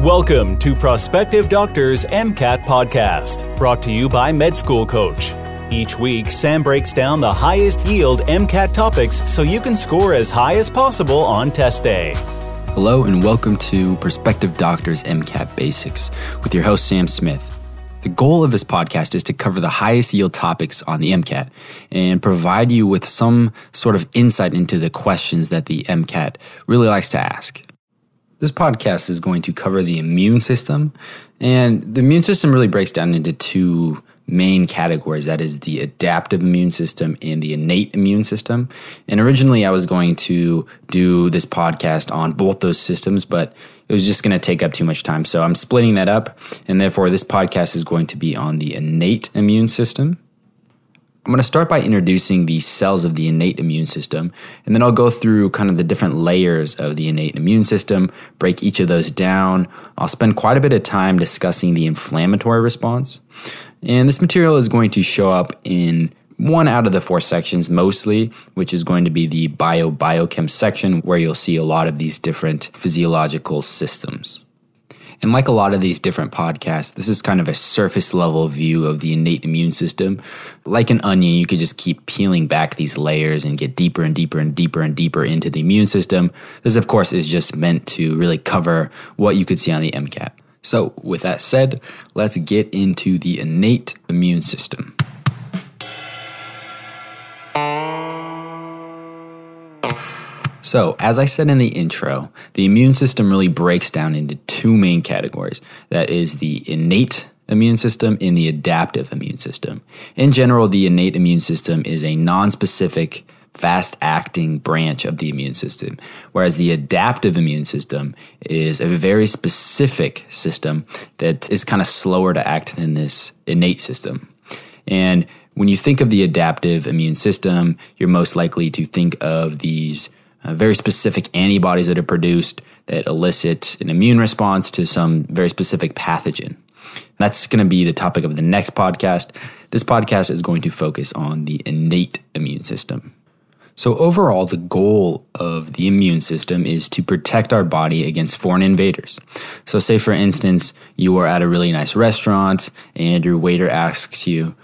Welcome to Prospective Doctors MCAT Podcast, brought to you by Med School Coach. Each week, Sam breaks down the highest yield MCAT topics so you can score as high as possible on test day. Hello, and welcome to Prospective Doctors MCAT Basics with your host, Sam Smith. The goal of this podcast is to cover the highest yield topics on the MCAT and provide you with some sort of insight into the questions that the MCAT really likes to ask. This podcast is going to cover the immune system. And the immune system really breaks down into two main categories that is, the adaptive immune system and the innate immune system. And originally, I was going to do this podcast on both those systems, but it was just going to take up too much time. So I'm splitting that up. And therefore, this podcast is going to be on the innate immune system. I'm going to start by introducing the cells of the innate immune system, and then I'll go through kind of the different layers of the innate immune system, break each of those down. I'll spend quite a bit of time discussing the inflammatory response. And this material is going to show up in one out of the four sections mostly, which is going to be the bio biochem section, where you'll see a lot of these different physiological systems. And like a lot of these different podcasts, this is kind of a surface level view of the innate immune system. Like an onion, you could just keep peeling back these layers and get deeper and deeper and deeper and deeper into the immune system. This, of course, is just meant to really cover what you could see on the MCAT. So, with that said, let's get into the innate immune system. So, as I said in the intro, the immune system really breaks down into two main categories that is, the innate immune system and the adaptive immune system. In general, the innate immune system is a non-specific, fast acting branch of the immune system, whereas the adaptive immune system is a very specific system that is kind of slower to act than this innate system. And when you think of the adaptive immune system, you're most likely to think of these uh, very specific antibodies that are produced that elicit an immune response to some very specific pathogen. That's going to be the topic of the next podcast. This podcast is going to focus on the innate immune system. So, overall, the goal of the immune system is to protect our body against foreign invaders. So, say for instance, you are at a really nice restaurant and your waiter asks you,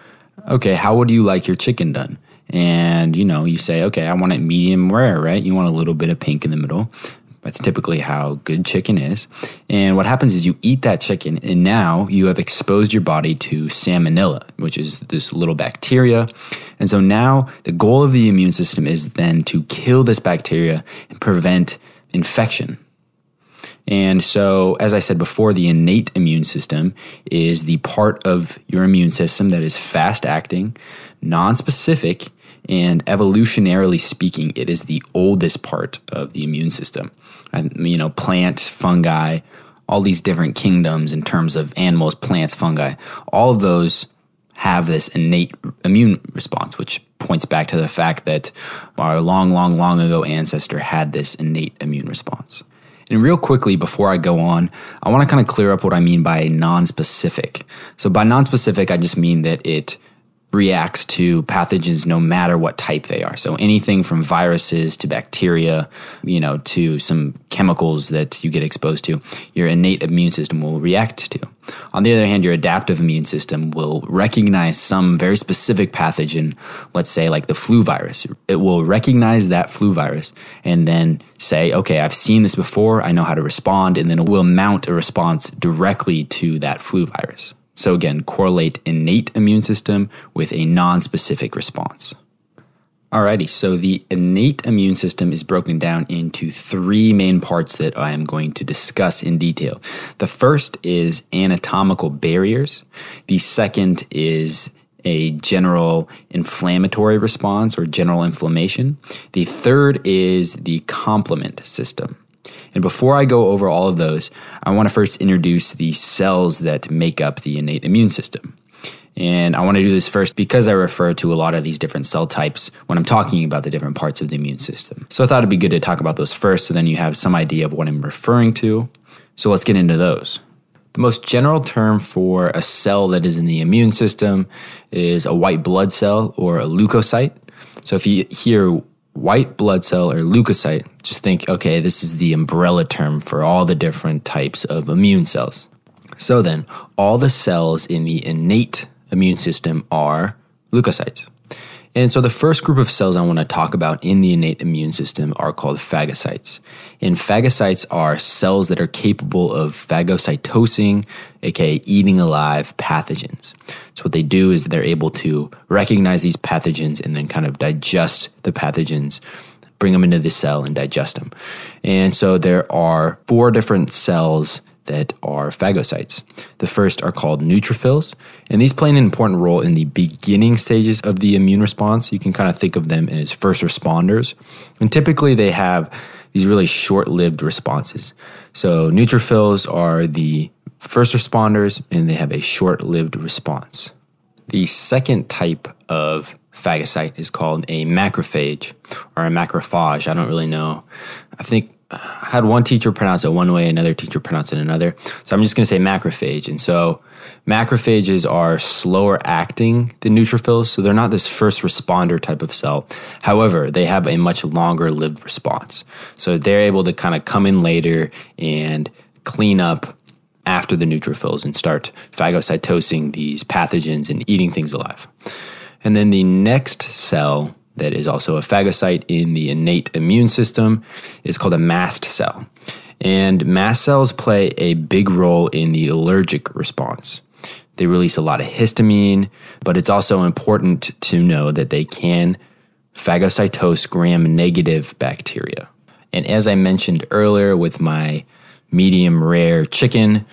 Okay, how would you like your chicken done? and you know you say okay i want it medium rare right you want a little bit of pink in the middle that's typically how good chicken is and what happens is you eat that chicken and now you have exposed your body to salmonella which is this little bacteria and so now the goal of the immune system is then to kill this bacteria and prevent infection and so, as I said before, the innate immune system is the part of your immune system that is fast acting, non specific, and evolutionarily speaking, it is the oldest part of the immune system. And, you know, plant, fungi, all these different kingdoms in terms of animals, plants, fungi, all of those have this innate immune response, which points back to the fact that our long, long, long ago ancestor had this innate immune response. And real quickly, before I go on, I want to kind of clear up what I mean by non specific. So, by non specific, I just mean that it reacts to pathogens no matter what type they are. So anything from viruses to bacteria, you know, to some chemicals that you get exposed to, your innate immune system will react to. On the other hand, your adaptive immune system will recognize some very specific pathogen, let's say like the flu virus. It will recognize that flu virus and then say, okay, I've seen this before, I know how to respond, and then it will mount a response directly to that flu virus. So again, correlate innate immune system with a non-specific response. Alrighty, so the innate immune system is broken down into three main parts that I am going to discuss in detail. The first is anatomical barriers. The second is a general inflammatory response or general inflammation. The third is the complement system. And before I go over all of those, I want to first introduce the cells that make up the innate immune system. And I want to do this first because I refer to a lot of these different cell types when I'm talking about the different parts of the immune system. So I thought it'd be good to talk about those first so then you have some idea of what I'm referring to. So let's get into those. The most general term for a cell that is in the immune system is a white blood cell or a leukocyte. So if you hear white blood cell or leukocyte, just think, okay, this is the umbrella term for all the different types of immune cells. So then, all the cells in the innate immune system are leukocytes. And so the first group of cells I want to talk about in the innate immune system are called phagocytes. And phagocytes are cells that are capable of phagocytosing, aka eating alive pathogens. So what they do is they're able to recognize these pathogens and then kind of digest the pathogens, bring them into the cell and digest them. And so there are four different cells that are phagocytes. The first are called neutrophils, and these play an important role in the beginning stages of the immune response. You can kind of think of them as first responders, and typically they have these really short lived responses. So, neutrophils are the first responders, and they have a short lived response. The second type of phagocyte is called a macrophage or a macrophage. I don't really know. I think I uh, had one teacher pronounce it one way, another teacher pronounce it another. So I'm just going to say macrophage. And so macrophages are slower acting than neutrophils, so they're not this first responder type of cell. However, they have a much longer lived response. So they're able to kind of come in later and clean up after the neutrophils and start phagocytosing these pathogens and eating things alive. And then the next cell that is also a phagocyte in the innate immune system is called a mast cell. And mast cells play a big role in the allergic response. They release a lot of histamine, but it's also important to know that they can phagocytose gram negative bacteria. And as I mentioned earlier with my medium rare chicken.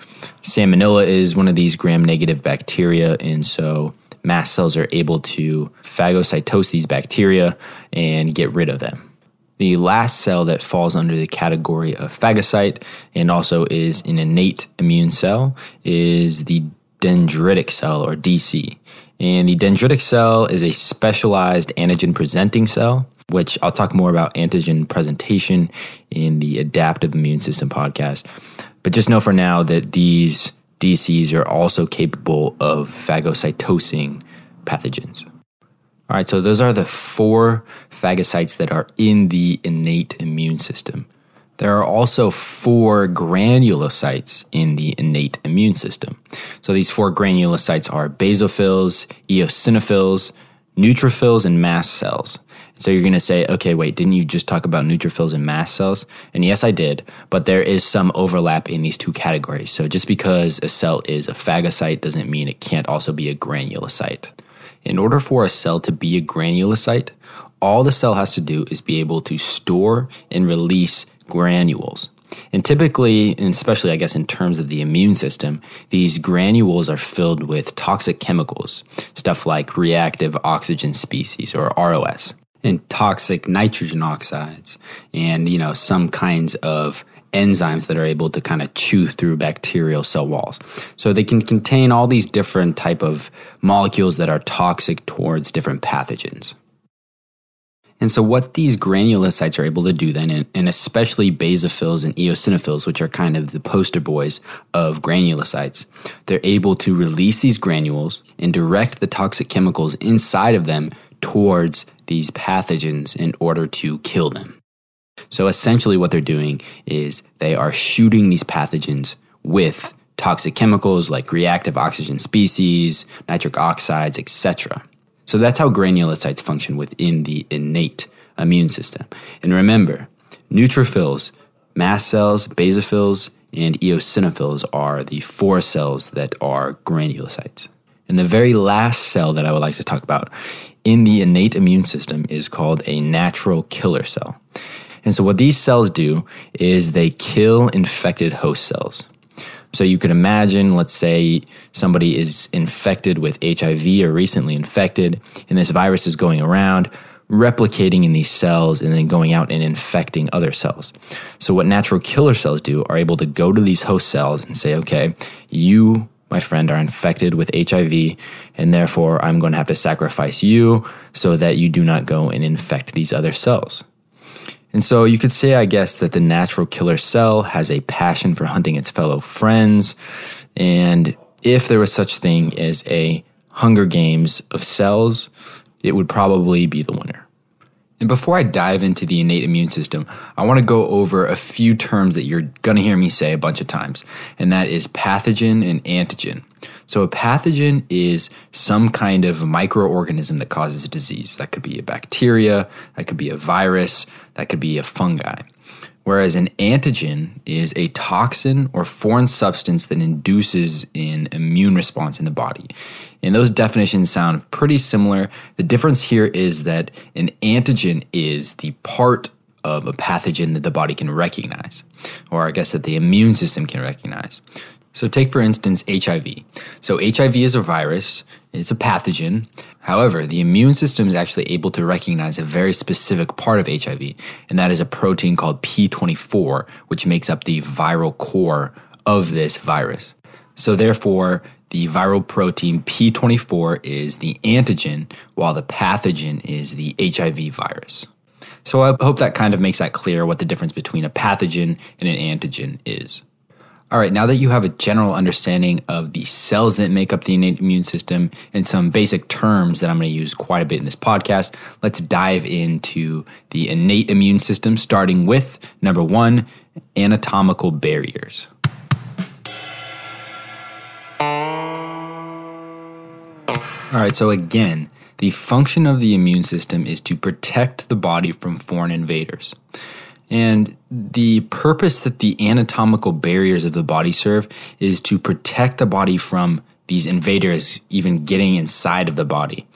Salmonella is one of these gram negative bacteria, and so mast cells are able to phagocytose these bacteria and get rid of them. The last cell that falls under the category of phagocyte and also is an innate immune cell is the dendritic cell or DC. And the dendritic cell is a specialized antigen presenting cell which I'll talk more about antigen presentation in the adaptive immune system podcast. But just know for now that these DCs are also capable of phagocytosing pathogens. All right, so those are the four phagocytes that are in the innate immune system. There are also four granulocytes in the innate immune system. So these four granulocytes are basophils, eosinophils, neutrophils, and mast cells. So you're going to say, okay, wait, didn't you just talk about neutrophils and mast cells? And yes, I did, but there is some overlap in these two categories. So just because a cell is a phagocyte doesn't mean it can't also be a granulocyte. In order for a cell to be a granulocyte, all the cell has to do is be able to store and release granules. And typically, and especially I guess in terms of the immune system, these granules are filled with toxic chemicals, stuff like reactive oxygen species or ROS and toxic nitrogen oxides and you know some kinds of enzymes that are able to kind of chew through bacterial cell walls so they can contain all these different type of molecules that are toxic towards different pathogens and so what these granulocytes are able to do then and, especially basophils and eosinophils which are kind of the poster boys of granulocytes they're able to release these granules and direct the toxic chemicals inside of them towards these pathogens in order to kill them. So essentially, what they're doing is they are shooting these pathogens with toxic chemicals like reactive oxygen species, nitric oxides, etc. So that's how granulocytes function within the innate immune system. And remember, neutrophils, mast cells, basophils, and eosinophils are the four cells that are granulocytes. And the very last cell that I would like to talk about in the innate immune system is called a natural killer cell. And so, what these cells do is they kill infected host cells. So, you could imagine, let's say somebody is infected with HIV or recently infected, and this virus is going around replicating in these cells and then going out and infecting other cells. So, what natural killer cells do are able to go to these host cells and say, okay, you my friend, are infected with HIV, and therefore I'm going to have to sacrifice you so that you do not go and infect these other cells. And so you could say, I guess, that the natural killer cell has a passion for hunting its fellow friends. And if there was such thing as a Hunger Games of cells, it would probably be the winner. And before I dive into the innate immune system, I want to go over a few terms that you're going to hear me say a bunch of times, and that is pathogen and antigen. So, a pathogen is some kind of microorganism that causes a disease. That could be a bacteria, that could be a virus, that could be a fungi whereas an antigen is a toxin or foreign substance that induces an immune response in the body. And those definitions sound pretty similar. The difference here is that an antigen is the part of a pathogen that the body can recognize, or I guess that the immune system can recognize. So, take for instance HIV. So, HIV is a virus, it's a pathogen. However, the immune system is actually able to recognize a very specific part of HIV, and that is a protein called P24, which makes up the viral core of this virus. So, therefore, the viral protein P24 is the antigen, while the pathogen is the HIV virus. So, I hope that kind of makes that clear what the difference between a pathogen and an antigen is. All right, now that you have a general understanding of the cells that make up the innate immune system and some basic terms that I'm going to use quite a bit in this podcast, let's dive into the innate immune system, starting with number one anatomical barriers. All right, so again, the function of the immune system is to protect the body from foreign invaders. And the purpose that the anatomical barriers of the body serve is to protect the body from these invaders even getting inside of the body.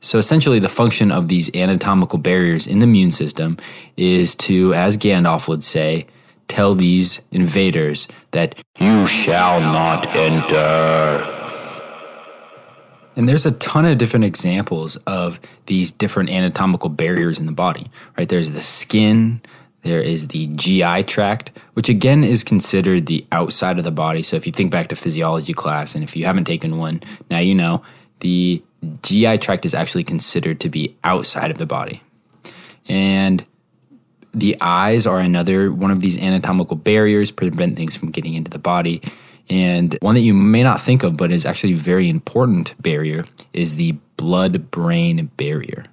So essentially, the function of these anatomical barriers in the immune system is to, as Gandalf would say, tell these invaders that you shall not enter. And there's a ton of different examples of these different anatomical barriers in the body, right? There's the skin, there is the GI tract, which again is considered the outside of the body. So if you think back to physiology class, and if you haven't taken one, now you know the GI tract is actually considered to be outside of the body. And the eyes are another one of these anatomical barriers, prevent things from getting into the body. And one that you may not think of, but is actually a very important barrier, is the blood brain barrier.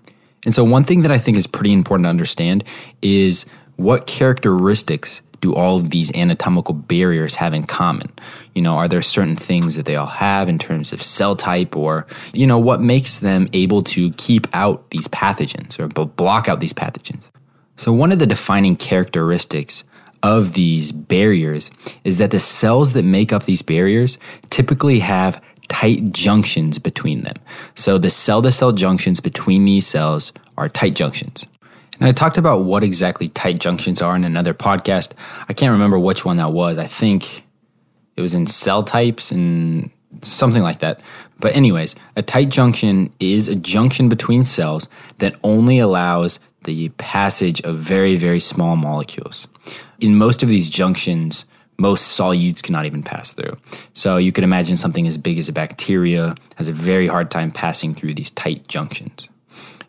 And so, one thing that I think is pretty important to understand is what characteristics do all of these anatomical barriers have in common? You know, are there certain things that they all have in terms of cell type or, you know, what makes them able to keep out these pathogens or block out these pathogens? So, one of the defining characteristics of these barriers is that the cells that make up these barriers typically have tight junctions between them. So, the cell to cell junctions between these cells are tight junctions. And I talked about what exactly tight junctions are in another podcast. I can't remember which one that was. I think it was in cell types and something like that. But, anyways, a tight junction is a junction between cells that only allows the passage of very, very small molecules. In most of these junctions, most solutes cannot even pass through. So you could imagine something as big as a bacteria has a very hard time passing through these tight junctions.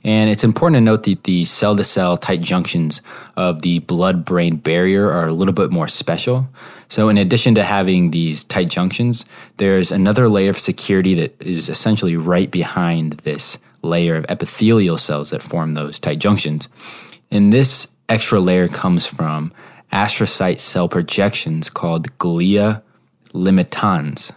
And it's important to note that the cell to cell tight junctions of the blood brain barrier are a little bit more special. So, in addition to having these tight junctions, there's another layer of security that is essentially right behind this layer of epithelial cells that form those tight junctions. And this extra layer comes from astrocyte cell projections called glia limitans.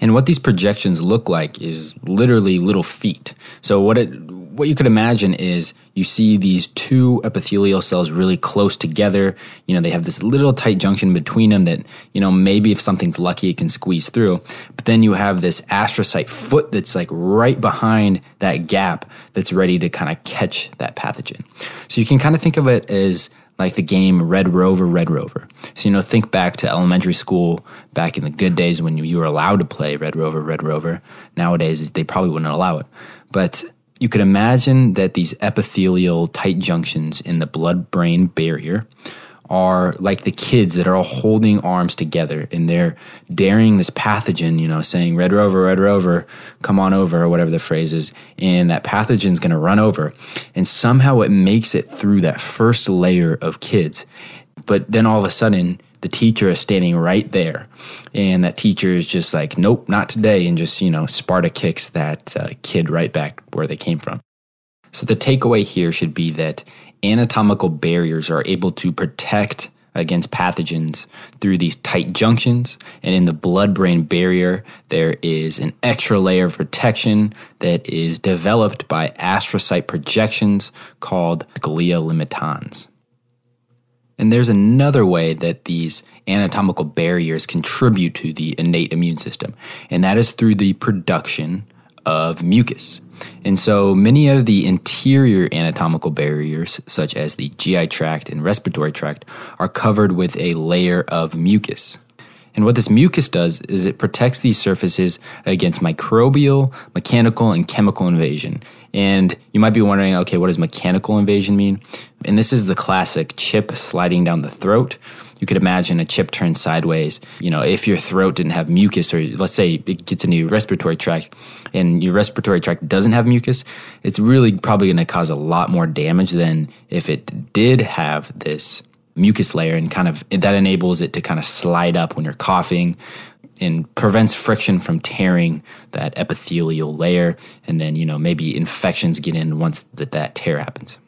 And what these projections look like is literally little feet. So, what it what you could imagine is you see these two epithelial cells really close together. You know, they have this little tight junction between them that, you know, maybe if something's lucky, it can squeeze through. But then you have this astrocyte foot that's like right behind that gap that's ready to kind of catch that pathogen. So you can kind of think of it as like the game Red Rover, Red Rover. So, you know, think back to elementary school, back in the good days when you, you were allowed to play Red Rover, Red Rover. Nowadays, they probably wouldn't allow it. But you could imagine that these epithelial tight junctions in the blood brain barrier are like the kids that are all holding arms together and they're daring this pathogen, you know, saying, Red Rover, Red Rover, come on over, or whatever the phrase is. And that pathogen's gonna run over. And somehow it makes it through that first layer of kids. But then all of a sudden, the teacher is standing right there and that teacher is just like nope not today and just you know sparta kicks that uh, kid right back where they came from so the takeaway here should be that anatomical barriers are able to protect against pathogens through these tight junctions. And in the blood brain barrier, there is an extra layer of protection that is developed by astrocyte projections called glia limitans. And there's another way that these anatomical barriers contribute to the innate immune system, and that is through the production of mucus. And so many of the interior anatomical barriers, such as the GI tract and respiratory tract, are covered with a layer of mucus. And what this mucus does is it protects these surfaces against microbial, mechanical, and chemical invasion. And you might be wondering, okay, what does mechanical invasion mean? And this is the classic chip sliding down the throat. You could imagine a chip turned sideways. You know, if your throat didn't have mucus, or let's say it gets into your respiratory tract and your respiratory tract doesn't have mucus, it's really probably going to cause a lot more damage than if it did have this mucus layer and kind of that enables it to kind of slide up when you're coughing and prevents friction from tearing that epithelial layer and then you know maybe infections get in once that that tear happens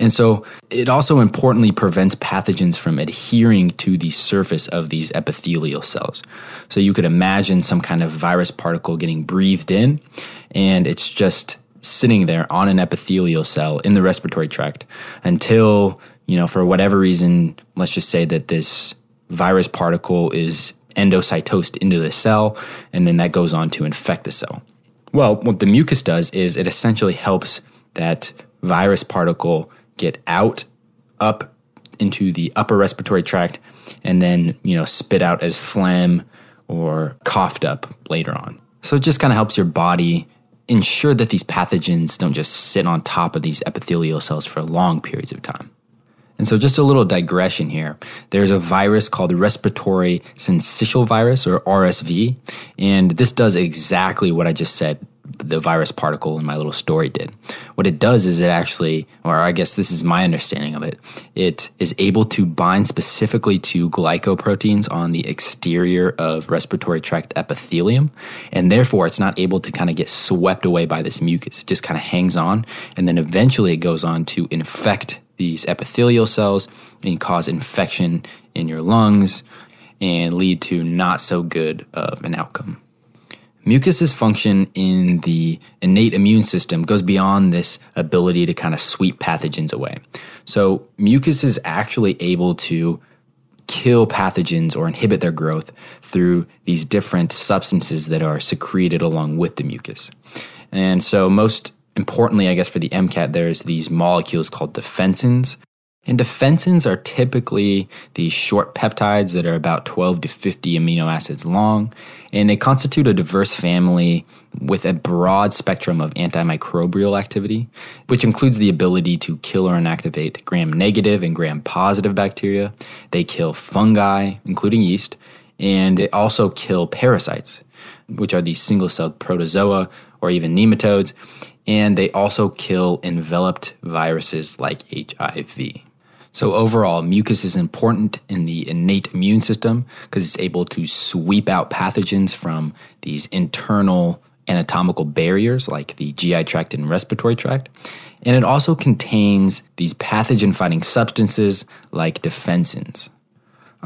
and so it also importantly prevents pathogens from adhering to the surface of these epithelial cells. So you could imagine some kind of virus particle getting breathed in and it's just sitting there on an epithelial cell in the respiratory tract until you know, for whatever reason, let's just say that this virus particle is endocytosed into the cell, and then that goes on to infect the cell. Well, what the mucus does is it essentially helps that virus particle get out, up into the upper respiratory tract, and then, you know, spit out as phlegm or coughed up later on. So it just kind of helps your body ensure that these pathogens don't just sit on top of these epithelial cells for long periods of time. And so, just a little digression here. There's a virus called respiratory syncytial virus, or RSV, and this does exactly what I just said the virus particle in my little story did. What it does is it actually, or I guess this is my understanding of it, it is able to bind specifically to glycoproteins on the exterior of respiratory tract epithelium. And therefore, it's not able to kind of get swept away by this mucus. It just kind of hangs on. And then eventually it goes on to infect these epithelial cells and cause infection in your lungs and lead to not so good of an outcome. Mucus's function in the innate immune system goes beyond this ability to kind of sweep pathogens away. So, mucus is actually able to kill pathogens or inhibit their growth through these different substances that are secreted along with the mucus. And so, most importantly, I guess, for the MCAT, there's these molecules called defensins. And defensins are typically these short peptides that are about 12 to 50 amino acids long, and they constitute a diverse family with a broad spectrum of antimicrobial activity, which includes the ability to kill or inactivate gram negative and gram positive bacteria. They kill fungi, including yeast, and they also kill parasites, which are these single celled protozoa or even nematodes and they also kill enveloped viruses like HIV. So, overall, mucus is important in the innate immune system because it's able to sweep out pathogens from these internal anatomical barriers like the GI tract and respiratory tract. And it also contains these pathogen fighting substances like defensins.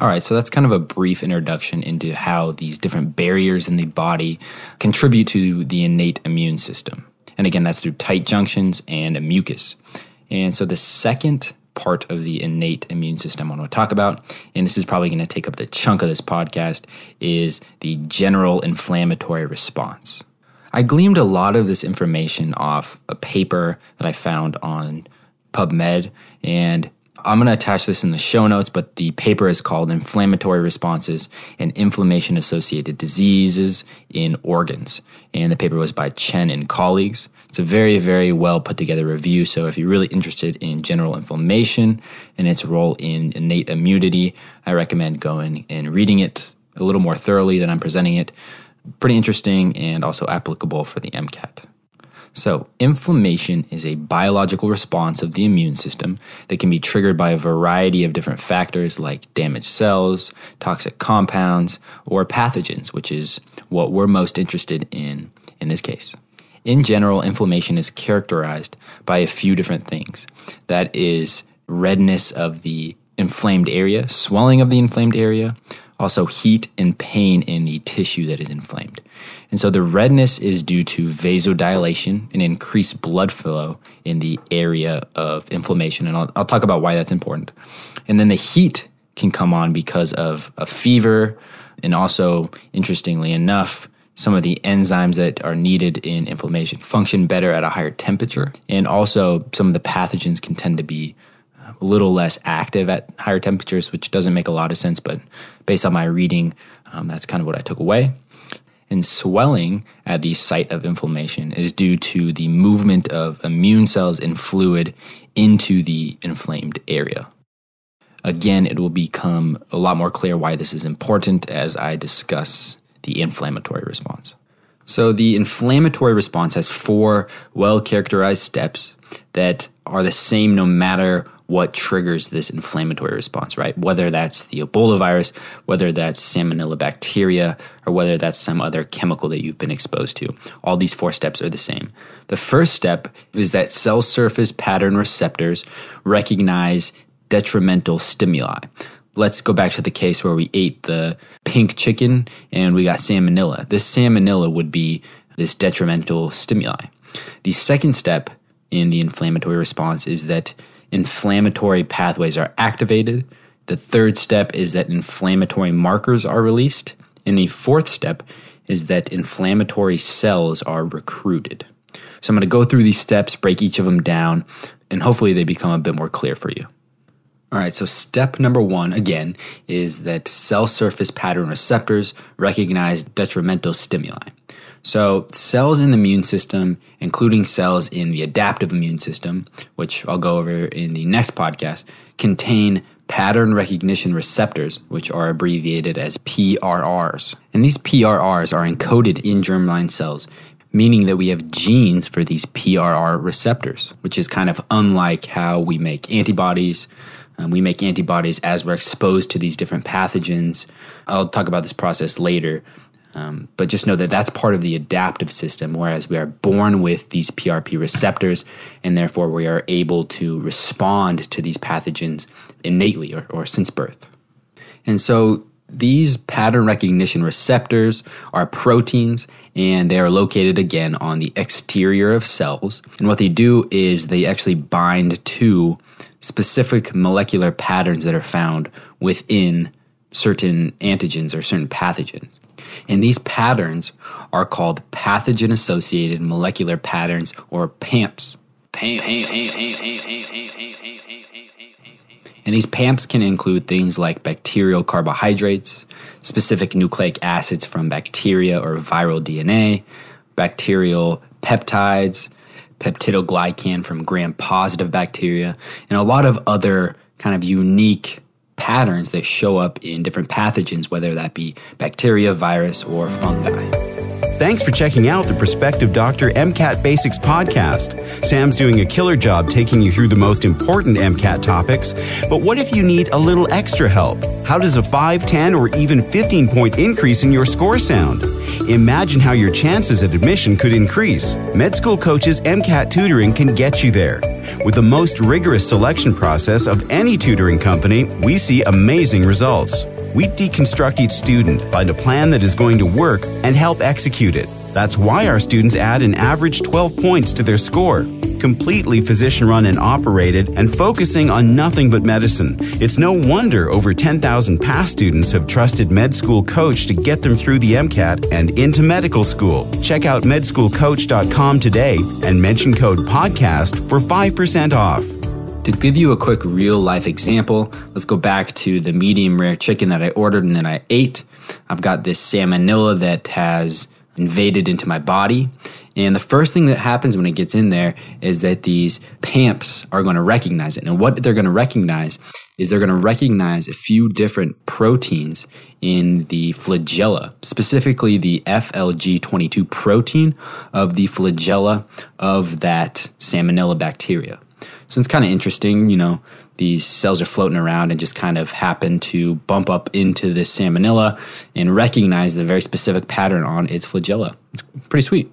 All right, so that's kind of a brief introduction into how these different barriers in the body contribute to the innate immune system. And again, that's through tight junctions and mucus. And so the second part of the innate immune system I want to talk about, and this is probably going to take up the chunk of this podcast, is the general inflammatory response. I gleaned a lot of this information off a paper that I found on PubMed, and I'm going to attach this in the show notes, but the paper is called Inflammatory Responses and Inflammation Associated Diseases in Organs. And the paper was by Chen and colleagues. It's a very, very well put together review. So if you're really interested in general inflammation and its role in innate immunity, I recommend going and reading it a little more thoroughly than I'm presenting it. Pretty interesting and also applicable for the MCAT. So, inflammation is a biological response of the immune system that can be triggered by a variety of different factors like damaged cells, toxic compounds, or pathogens, which is what we're most interested in in this case. In general, inflammation is characterized by a few different things that is, redness of the inflamed area, swelling of the inflamed area, also heat and pain in the tissue that is inflamed. And so the redness is due to vasodilation and increased blood flow in the area of inflammation. And I'll, I'll talk about why that's important. And then the heat can come on because of a fever. And also, interestingly enough, some of the enzymes that are needed in inflammation function better at a higher temperature. And also, some of the pathogens can tend to be a little less active at higher temperatures, which doesn't make a lot of sense, but based on my reading, um, that's kind of what I took away. And swelling at the site of inflammation is due to the movement of immune cells and fluid into the inflamed area. Again, it will become a lot more clear why this is important as I discuss the inflammatory response. So, the inflammatory response has four well characterized steps that are the same no matter what triggers this inflammatory response, right? Whether that's the Ebola virus, whether that's salmonella bacteria, or whether that's some other chemical that you've been exposed to. All these four steps are the same. The first step is that cell surface pattern receptors recognize detrimental stimuli. Let's go back to the case where we ate the pink chicken and we got salmonella. This salmonella would be this detrimental stimuli. The second step in the inflammatory response is that inflammatory pathways are activated. The third step is that inflammatory markers are released. And the fourth step is that inflammatory cells are recruited. So I'm going to go through these steps, break each of them down, and hopefully they become a bit more clear for you. All right, so step number one, again, is that cell surface pattern receptors recognize detrimental stimuli. So, cells in the immune system, including cells in the adaptive immune system, which I'll go over in the next podcast, contain pattern recognition receptors, which are abbreviated as PRRs. And these PRRs are encoded in germline cells, meaning that we have genes for these PRR receptors, which is kind of unlike how we make antibodies. Um, we make antibodies as we're exposed to these different pathogens. I'll talk about this process later, um, but just know that that's part of the adaptive system, whereas we are born with these PRP receptors, and therefore we are able to respond to these pathogens innately or, or since birth. And so these pattern recognition receptors are proteins and they are located again on the exterior of cells. And what they do is they actually bind to specific molecular patterns that are found within certain antigens or certain pathogens. And these patterns are called pathogen associated molecular patterns or PAMPs. And these PAMPs can include things like bacterial carbohydrates, specific nucleic acids from bacteria or viral DNA, bacterial peptides, peptidoglycan from gram positive bacteria, and a lot of other kind of unique patterns that show up in different pathogens, whether that be bacteria, virus, or fungi. Thanks for checking out the Prospective Doctor MCAT Basics podcast. Sam's doing a killer job taking you through the most important MCAT topics, but what if you need a little extra help? How does a 5, 10, or even 15 point increase in your score sound? Imagine how your chances at admission could increase. Med School Coaches MCAT Tutoring can get you there. With the most rigorous selection process of any tutoring company, we see amazing results we deconstruct each student, find a plan that is going to work, and help execute it. That's why our students add an average 12 points to their score. Completely physician run and operated, and focusing on nothing but medicine. It's no wonder over 10,000 past students have trusted med school coach to get them through the MCAT and into medical school. Check out medschoolcoach.com today and mention code PODCAST for 5% off. To give you a quick real life example, let's go back to the medium rare chicken that I ordered and then I ate. I've got this salmonella that has invaded into my body. And the first thing that happens when it gets in there is that these PAMPs are going to recognize it. And what they're going to recognize is they're going to recognize a few different proteins in the flagella, specifically the FLG22 protein of the flagella of that salmonella bacteria. So it's kind of interesting, you know, these cells are floating around and just kind of happen to bump up into this salmonella and recognize the very specific pattern on its flagella. It's pretty sweet.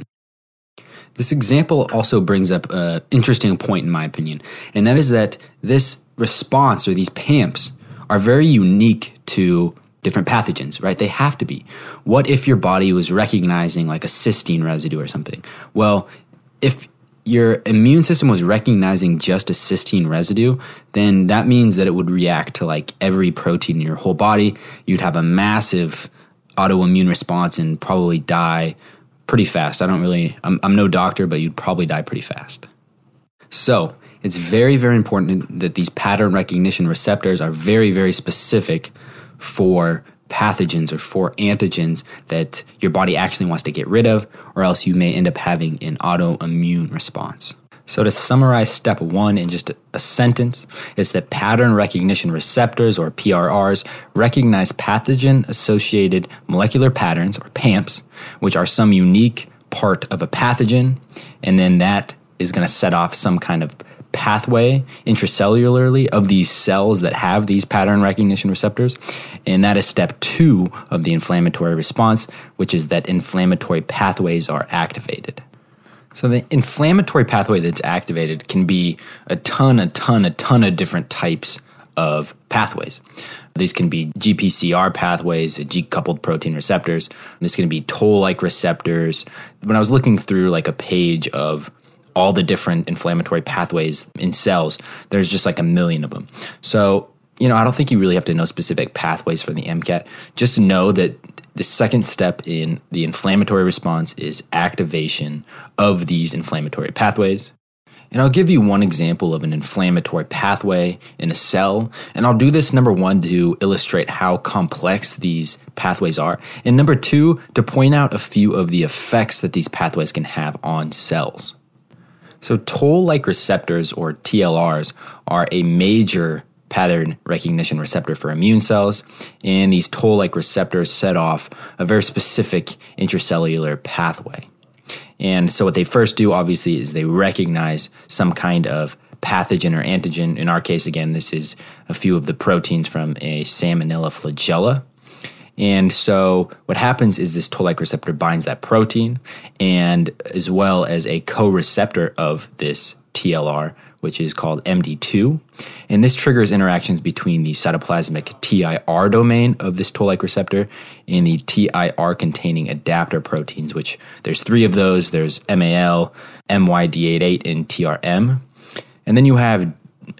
This example also brings up an interesting point, in my opinion, and that is that this response or these PAMPs are very unique to different pathogens, right? They have to be. What if your body was recognizing like a cysteine residue or something? Well, if your immune system was recognizing just a cysteine residue, then that means that it would react to like every protein in your whole body. You'd have a massive autoimmune response and probably die pretty fast. I don't really, I'm, I'm no doctor, but you'd probably die pretty fast. So it's very, very important that these pattern recognition receptors are very, very specific for pathogens or for antigens that your body actually wants to get rid of, or else you may end up having an autoimmune response. So, to summarize step one in just a sentence, it's that pattern recognition receptors, or PRRs, recognize pathogen associated molecular patterns, or PAMPs, which are some unique part of a pathogen, and then that is going to set off some kind of pathway intracellularly of these cells that have these pattern recognition receptors. And that is step two of the inflammatory response, which is that inflammatory pathways are activated. So, the inflammatory pathway that's activated can be a ton, a ton, a ton of different types of pathways. These can be GPCR pathways, G coupled protein receptors. This can be toll like receptors. When I was looking through like a page of all the different inflammatory pathways in cells. There's just like a million of them. So, you know, I don't think you really have to know specific pathways for the MCAT. Just know that the second step in the inflammatory response is activation of these inflammatory pathways. And I'll give you one example of an inflammatory pathway in a cell. And I'll do this, number one, to illustrate how complex these pathways are. And number two, to point out a few of the effects that these pathways can have on cells. So, toll like receptors, or TLRs, are a major pattern recognition receptor for immune cells, and these toll like receptors set off a very specific intracellular pathway. And so, what they first do, obviously, is they recognize some kind of pathogen or antigen. In our case, again, this is a few of the proteins from a Salmonella flagella. And so what happens is this toll-like receptor binds that protein and as well as a co-receptor of this TLR, which is called MD2. And this triggers interactions between the cytoplasmic TIR domain of this toll like receptor and the TIR containing adapter proteins, which there's three of those there's MAL, MYD88, and TRM. And then you have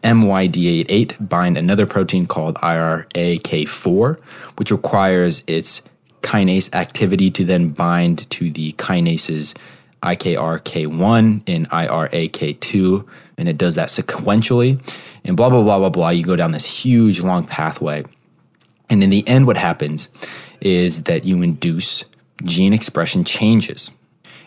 MYD88 bind another protein called IRAK4, which requires its kinase activity to then bind to the kinases IKRK1 and IRAK2. And it does that sequentially. And blah, blah, blah, blah, blah. You go down this huge long pathway. And in the end, what happens is that you induce gene expression changes.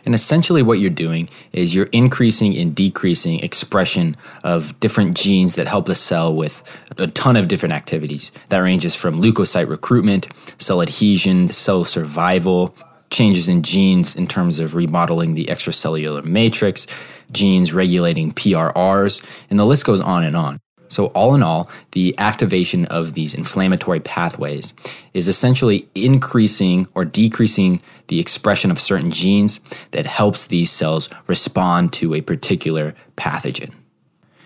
And essentially, what you're doing is you're increasing and decreasing expression of different genes that help the cell with a ton of different activities. That ranges from leukocyte recruitment, cell adhesion, cell survival, changes in genes in terms of remodeling the extracellular matrix, genes regulating PRRs, and the list goes on and on. So, all in all, the activation of these inflammatory pathways is essentially increasing or decreasing the expression of certain genes that helps these cells respond to a particular pathogen.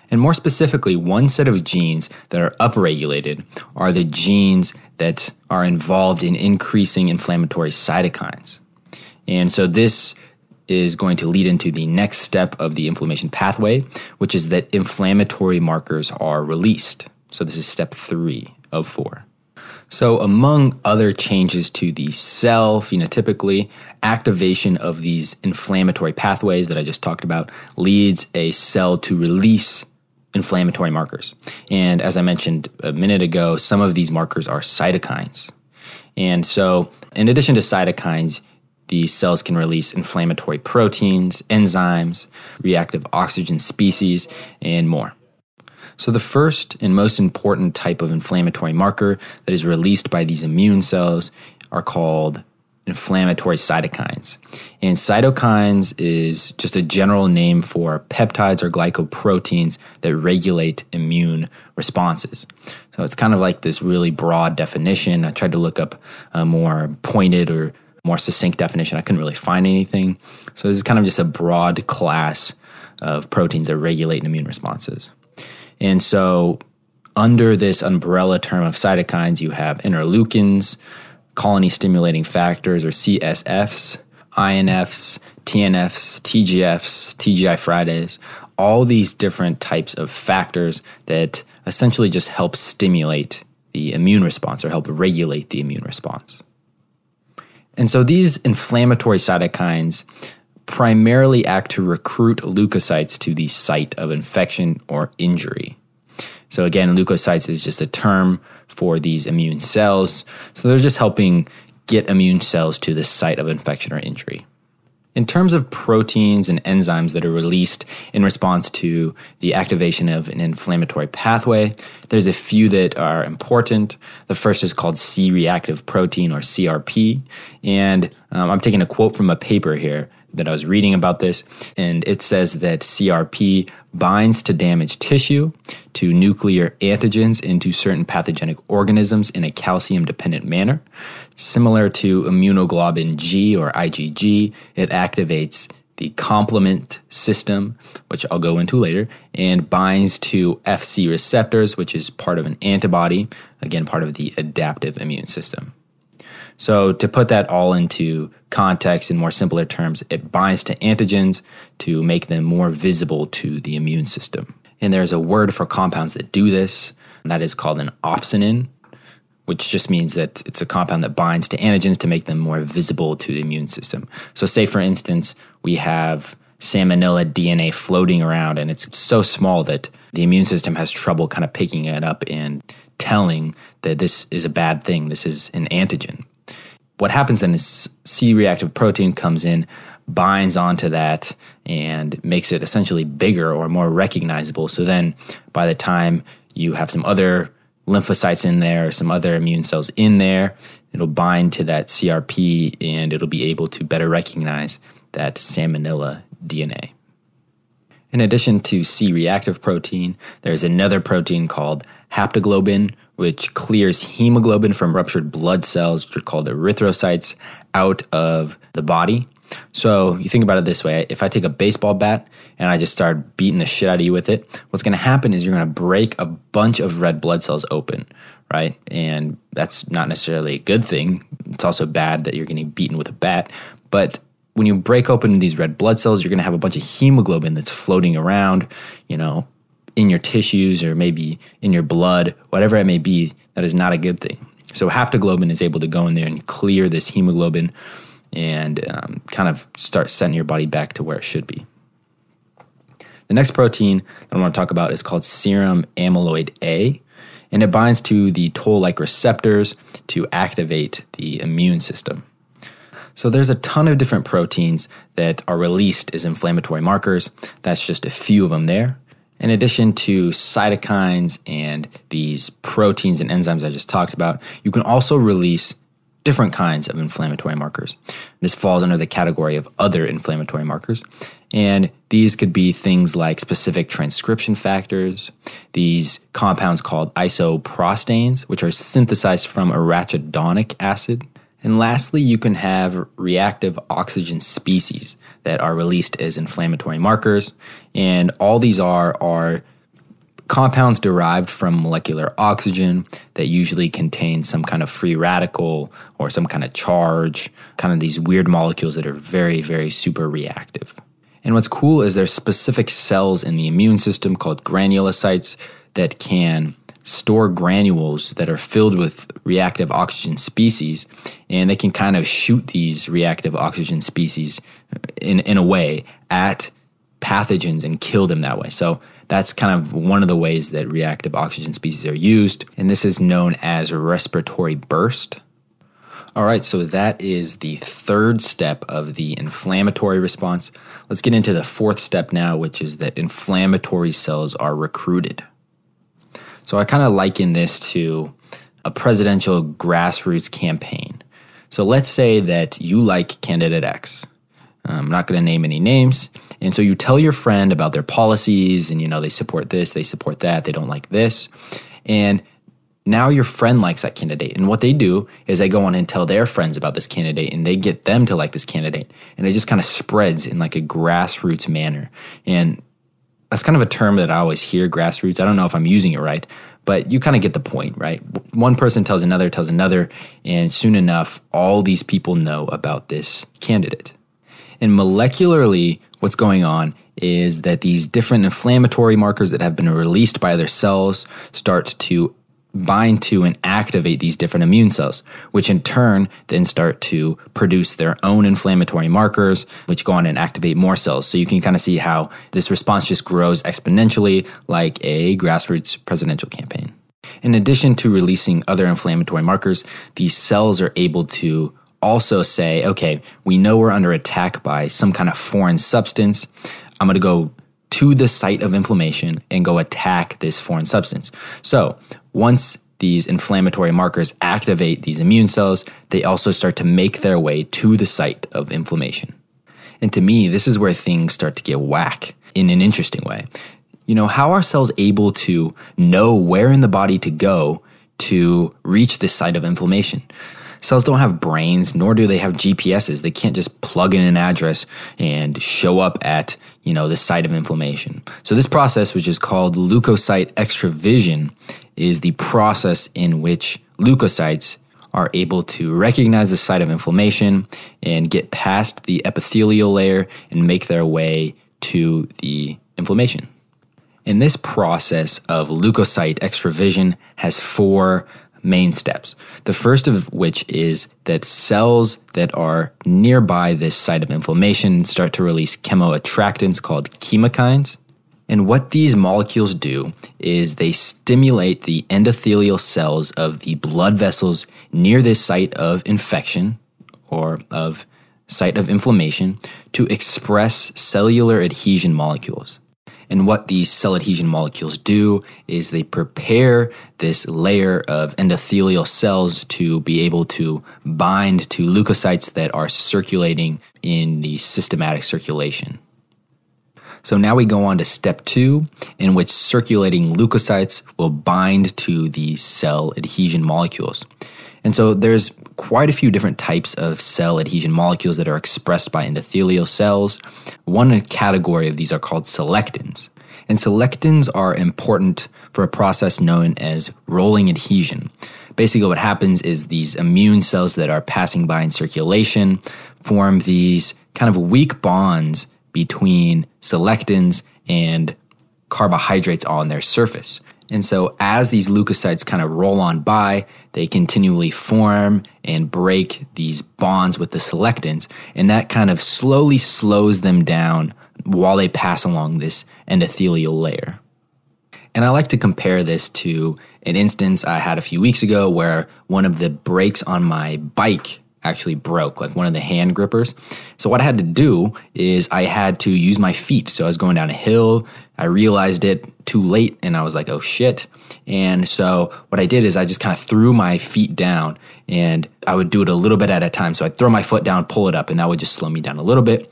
And more specifically, one set of genes that are upregulated are the genes that are involved in increasing inflammatory cytokines. And so, this is going to lead into the next step of the inflammation pathway, which is that inflammatory markers are released. So, this is step three of four. So, among other changes to the cell phenotypically, activation of these inflammatory pathways that I just talked about leads a cell to release inflammatory markers. And as I mentioned a minute ago, some of these markers are cytokines. And so, in addition to cytokines, these cells can release inflammatory proteins, enzymes, reactive oxygen species, and more. So, the first and most important type of inflammatory marker that is released by these immune cells are called inflammatory cytokines. And cytokines is just a general name for peptides or glycoproteins that regulate immune responses. So it's kind of like this really broad definition. I tried to look up a uh, more pointed or more succinct definition. I couldn't really find anything. So this is kind of just a broad class of proteins that regulate immune responses. And so under this umbrella term of cytokines, you have interleukins, colony stimulating factors or CSFs, INFs, TNFs, TGFs, TGI Fridays, all these different types of factors that essentially just help stimulate the immune response or help regulate the immune response. And so these inflammatory cytokines primarily act to recruit leukocytes to the site of infection or injury. So, again, leukocytes is just a term for these immune cells. So, they're just helping get immune cells to the site of infection or injury. In terms of proteins and enzymes that are released in response to the activation of an inflammatory pathway, there's a few that are important. The first is called C reactive protein or CRP. And um, I'm taking a quote from a paper here that I was reading about this, and it says that CRP binds to damaged tissue, to nuclear antigens, and to certain pathogenic organisms in a calcium dependent manner. Similar to immunoglobulin G or IgG, it activates the complement system, which I'll go into later, and binds to FC receptors, which is part of an antibody, again, part of the adaptive immune system. So, to put that all into context in more simpler terms, it binds to antigens to make them more visible to the immune system. And there's a word for compounds that do this, and that is called an opsonin, which just means that it's a compound that binds to antigens to make them more visible to the immune system. So, say for instance, we have salmonella DNA floating around, and it's so small that the immune system has trouble kind of picking it up and telling that this is a bad thing, this is an antigen what happens then is C reactive protein comes in, binds onto that, and makes it essentially bigger or more recognizable. So then by the time you have some other lymphocytes in there or some other immune cells in there, it'll bind to that CRP and it'll be able to better recognize that salmonella DNA. In addition to C reactive protein, there's another protein called haptoglobin, which clears hemoglobin from ruptured blood cells, which are called erythrocytes, out of the body. So you think about it this way if I take a baseball bat and I just start beating the shit out of you with it, what's going to happen is you're going to break a bunch of red blood cells open, right? And that's not necessarily a good thing. It's also bad that you're getting beaten with a bat. But when you break open these red blood cells, you're going to have a bunch of hemoglobin that's floating around, you know, in your tissues or maybe in your blood, whatever it may be, that is not a good thing. So haptoglobin is able to go in there and clear this hemoglobin and um, kind of start sending your body back to where it should be. The next protein that I want to talk about is called serum amyloid A, and it binds to the toll like receptors to activate the immune system. So there's a ton of different proteins that are released as inflammatory markers. That's just a few of them there. In addition to cytokines and these proteins and enzymes I just talked about, you can also release different kinds of inflammatory markers. This falls under the category of other inflammatory markers. And these could be things like specific transcription factors, these compounds called isoprostanes, which are synthesized from arachidonic acid. And lastly, you can have reactive oxygen species that are released as inflammatory markers. And all these are are compounds derived from molecular oxygen that usually contain some kind of free radical or some kind of charge, kind of these weird molecules that are very, very super reactive. And what's cool is there's specific cells in the immune system called granulocytes that can store granules that are filled with reactive oxygen species, and they can kind of shoot these reactive oxygen species in, in a way at pathogens and kill them that way. So that's kind of one of the ways that reactive oxygen species are used, and this is known as respiratory burst. All right, so that is the third step of the inflammatory response. Let's get into the fourth step now, which is that inflammatory cells are recruited. So I kind of liken this to a presidential grassroots campaign. So let's say that you like candidate X. Um, I'm not going to name any names. And so you tell your friend about their policies and you know they support this, they support that, they don't like this. And now your friend likes that candidate. And what they do is they go on and tell their friends about this candidate and they get them to like this candidate. And it just kind of spreads in like a grassroots manner. And that's kind of a term that I always hear grassroots. I don't know if I'm using it right, but you kind of get the point, right? One person tells another, tells another, and soon enough, all these people know about this candidate. And molecularly, what's going on is that these different inflammatory markers that have been released by their cells start to bind to and activate these different immune cells, which in turn then start to produce their own inflammatory markers, which go on and activate more cells. So you can kind of see how this response just grows exponentially like a grassroots presidential campaign. In addition to releasing other inflammatory markers, these cells are able to also say, okay, we know we're under attack by some kind of foreign substance. I'm going to go to the site of inflammation and go attack this foreign substance. So, once these inflammatory markers activate these immune cells, they also start to make their way to the site of inflammation. And to me, this is where things start to get whack in an interesting way. You know, how are cells able to know where in the body to go to reach this site of inflammation? Cells don't have brains, nor do they have GPSs. They can't just plug in an address and show up at, you know, the site of inflammation. So this process, which is called leukocyte extravision, is the process in which leukocytes are able to recognize the site of inflammation and get past the epithelial layer and make their way to the inflammation. And this process of leukocyte extravision has four main steps. The first of which is that cells that are nearby this site of inflammation start to release chemoattractants called chemokines. And what these molecules do is they stimulate the endothelial cells of the blood vessels near this site of infection or of site of inflammation to express cellular adhesion molecules. And what these cell adhesion molecules do is they prepare this layer of endothelial cells to be able to bind to leukocytes that are circulating in the systematic circulation. So now we go on to step two, in which circulating leukocytes will bind to the cell adhesion molecules. And so there's quite a few different types of cell adhesion molecules that are expressed by endothelial cells. One category of these are called selectins. And selectins are important for a process known as rolling adhesion. Basically, what happens is these immune cells that are passing by in circulation form these kind of weak bonds between selectins and carbohydrates on their surface. And so, as these leukocytes kind of roll on by, they continually form and break these bonds with the selectins. And that kind of slowly slows them down while they pass along this endothelial layer. And I like to compare this to an instance I had a few weeks ago where one of the brakes on my bike actually broke, like one of the hand grippers. So what I had to do is I had to use my feet. So I was going down a hill. I realized it too late and I was like, oh shit. And so what I did is I just kind of threw my feet down and I would do it a little bit at a time. So I'd throw my foot down, pull it up, and that would just slow me down a little bit.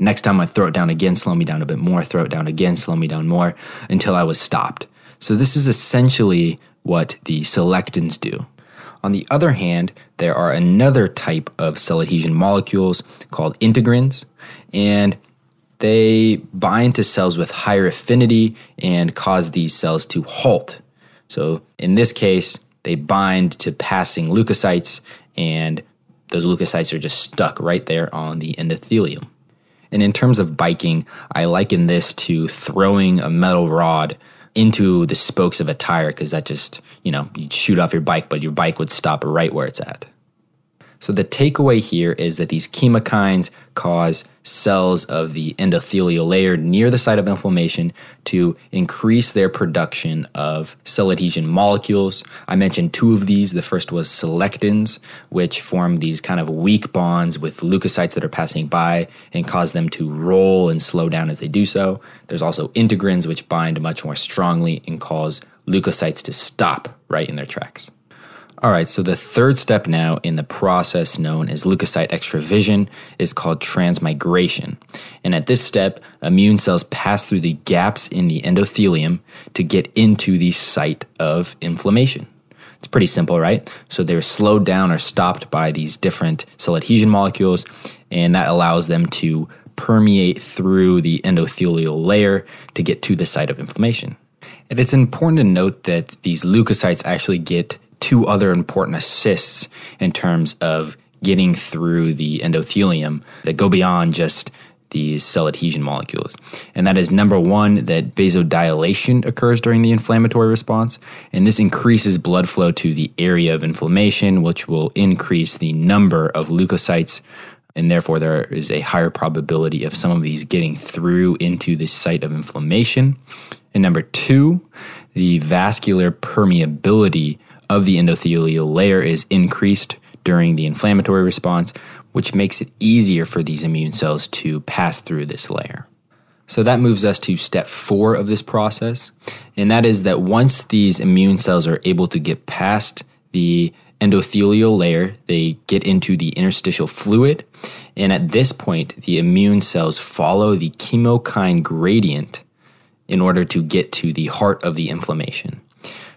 Next time I'd throw it down again, slow me down a bit more, throw it down again, slow me down more until I was stopped. So this is essentially what the selectins do. On the other hand, there are another type of cell adhesion molecules called integrins, and they bind to cells with higher affinity and cause these cells to halt. So in this case, they bind to passing leukocytes, and those leukocytes are just stuck right there on the endothelium. And in terms of biking, I liken this to throwing a metal rod into the spokes of a tire because that just, you know, you'd shoot off your bike, but your bike would stop right where it's at. So the takeaway here is that these chemokines cause cells of the endothelial layer near the site of inflammation to increase their production of cell adhesion molecules. I mentioned two of these. The first was selectins, which form these kind of weak bonds with leukocytes that are passing by and cause them to roll and slow down as they do so. There's also integrins, which bind much more strongly and cause leukocytes to stop right in their tracks. All right, so the third step now in the process known as leukocyte extravision is called transmigration. And at this step, immune cells pass through the gaps in the endothelium to get into the site of inflammation. It's pretty simple, right? So they're slowed down or stopped by these different cell adhesion molecules, and that allows them to permeate through the endothelial layer to get to the site of inflammation. And it's important to note that these leukocytes actually get two other important assists in terms of getting through the endothelium that go beyond just these cell adhesion molecules. And that is number one, that vasodilation occurs during the inflammatory response. And this increases blood flow to the area of inflammation, which will increase the number of leukocytes. And therefore, there is a higher probability of some of these getting through into the site of inflammation. And number two, the vascular permeability of the endothelial layer is increased during the inflammatory response, which makes it easier for these immune cells to pass through this layer. So that moves us to step four of this process, and that is that once these immune cells are able to get past the endothelial layer, they get into the interstitial fluid, and at this point, the immune cells follow the chemokine gradient in order to get to the heart of the inflammation.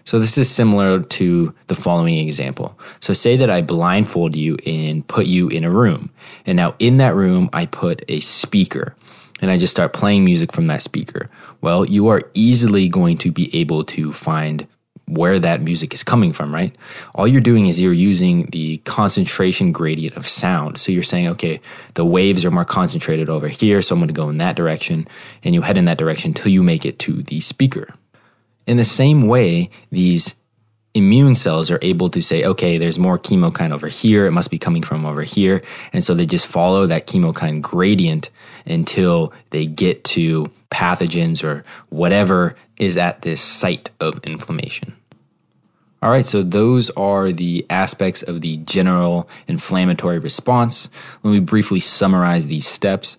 So this is similar to the following example. So say that I blindfold you and put you in a room. And now in that room, I put a speaker and I just start playing music from that speaker. Well, you are easily going to be able to find where that music is coming from, right? All you're doing is you're using the concentration gradient of sound. So you're saying, okay, the waves are more concentrated over here, so I'm going to go in that direction, and you head in that direction until you make it to the speaker. In the same way, these immune cells are able to say, okay, there's more chemokine over here. It must be coming from over here. And so they just follow that chemokine gradient until they get to pathogens or whatever is at this site of inflammation. All right, so those are the aspects of the general inflammatory response. Let me briefly summarize these steps.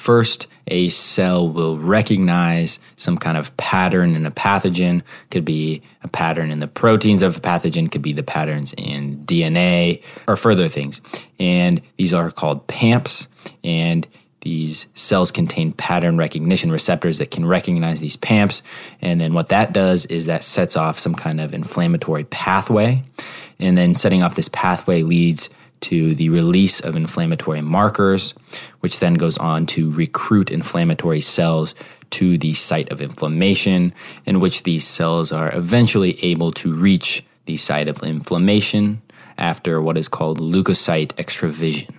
First, a cell will recognize some kind of pattern in a pathogen, could be a pattern in the proteins of a pathogen, could be the patterns in DNA or further things. And these are called PAMPs. And these cells contain pattern recognition receptors that can recognize these PAMPs. And then what that does is that sets off some kind of inflammatory pathway. And then setting off this pathway leads to the release of inflammatory markers, which then goes on to recruit inflammatory cells to the site of inflammation, in which these cells are eventually able to reach the site of inflammation after what is called leukocyte extravision.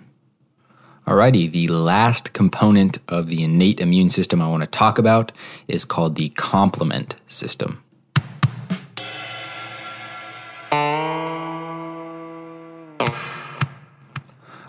Alrighty, the last component of the innate immune system I want to talk about is called the complement system.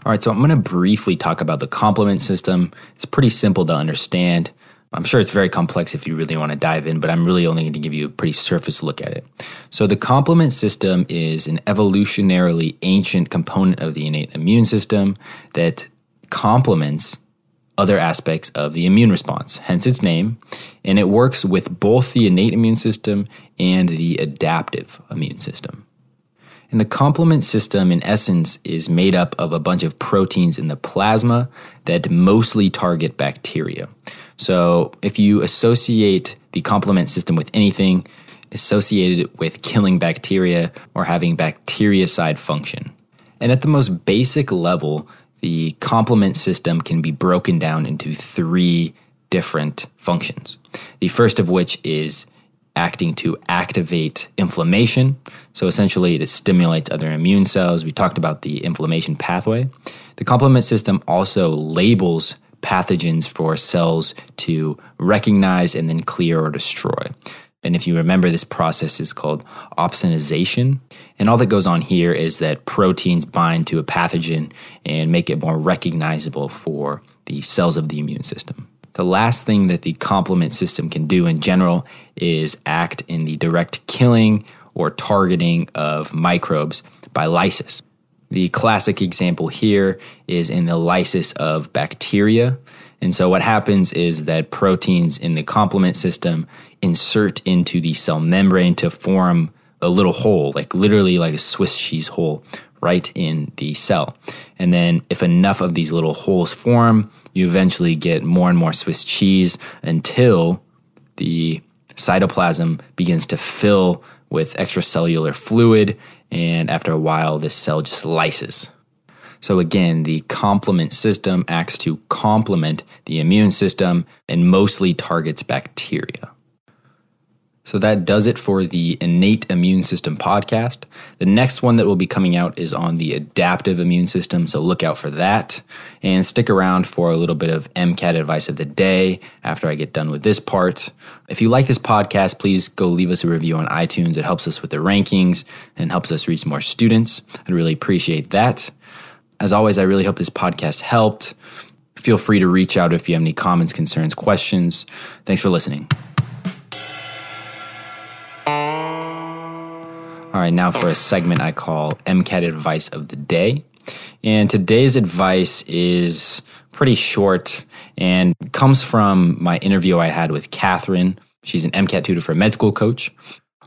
All right, so I'm going to briefly talk about the complement system. It's pretty simple to understand. I'm sure it's very complex if you really want to dive in, but I'm really only going to give you a pretty surface look at it. So, the complement system is an evolutionarily ancient component of the innate immune system that complements other aspects of the immune response, hence its name. And it works with both the innate immune system and the adaptive immune system. And the complement system, in essence, is made up of a bunch of proteins in the plasma that mostly target bacteria. So if you associate the complement system with anything, associated with killing bacteria or having bactericide function. And at the most basic level, the complement system can be broken down into three different functions. The first of which is acting to activate inflammation. So essentially, it stimulates other immune cells. We talked about the inflammation pathway. The complement system also labels pathogens for cells to recognize and then clear or destroy. And if you remember, this process is called opsonization. And all that goes on here is that proteins bind to a pathogen and make it more recognizable for the cells of the immune system. The last thing that the complement system can do in general is act in the direct killing or targeting of microbes by lysis. The classic example here is in the lysis of bacteria. And so, what happens is that proteins in the complement system insert into the cell membrane to form a little hole, like literally like a Swiss cheese hole right in the cell. And then, if enough of these little holes form, you eventually get more and more Swiss cheese until the cytoplasm begins to fill with extracellular fluid. And after a while, this cell just lyses. So, again, the complement system acts to complement the immune system and mostly targets bacteria. So that does it for the innate immune system podcast. The next one that will be coming out is on the adaptive immune system, so look out for that. And stick around for a little bit of MCAT advice of the day after I get done with this part. If you like this podcast, please go leave us a review on iTunes. It helps us with the rankings and helps us reach more students. I'd really appreciate that. As always, I really hope this podcast helped. Feel free to reach out if you have any comments, concerns, questions. Thanks for listening. All right, now for a segment I call MCAT Advice of the Day. And today's advice is pretty short and comes from my interview I had with Catherine. She's an MCAT tutor for a med school coach.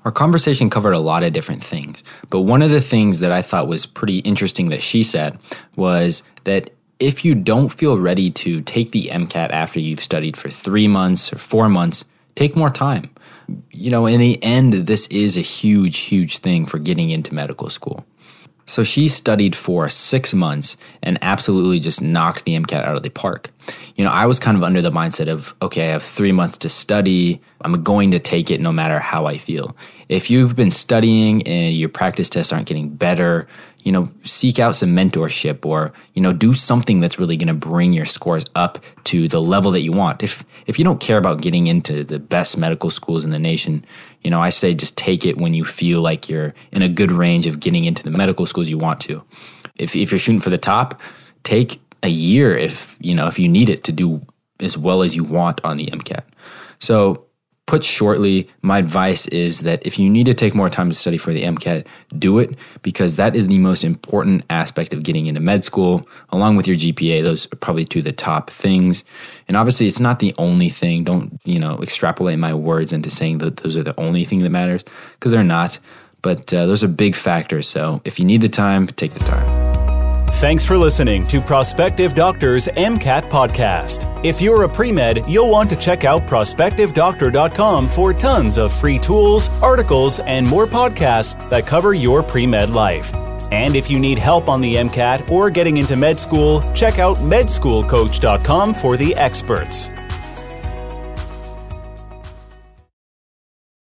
Our conversation covered a lot of different things, but one of the things that I thought was pretty interesting that she said was that if you don't feel ready to take the MCAT after you've studied for three months or four months, take more time you know, in the end, this is a huge, huge thing for getting into medical school. So she studied for six months and absolutely just knocked the MCAT out of the park. You know, I was kind of under the mindset of, okay, I have three months to study. I'm going to take it no matter how I feel. If you've been studying and your practice tests aren't getting better, you know, seek out some mentorship or, you know, do something that's really going to bring your scores up to the level that you want. If if you don't care about getting into the best medical schools in the nation, you know, I say just take it when you feel like you're in a good range of getting into the medical schools you want to. If if you're shooting for the top, take a year if, you know, if you need it to do as well as you want on the MCAT. So, Put shortly, my advice is that if you need to take more time to study for the MCAT, do it because that is the most important aspect of getting into med school, along with your GPA. Those are probably two of the top things. And obviously, it's not the only thing. Don't, you know, extrapolate my words into saying that those are the only thing that matters because they're not. But uh, those are big factors. So if you need the time, take the time. Thanks for listening to Prospective Doctor's MCAT podcast. If you're a pre med, you'll want to check out prospectivedoctor.com for tons of free tools, articles, and more podcasts that cover your pre med life. And if you need help on the MCAT or getting into med school, check out medschoolcoach.com for the experts.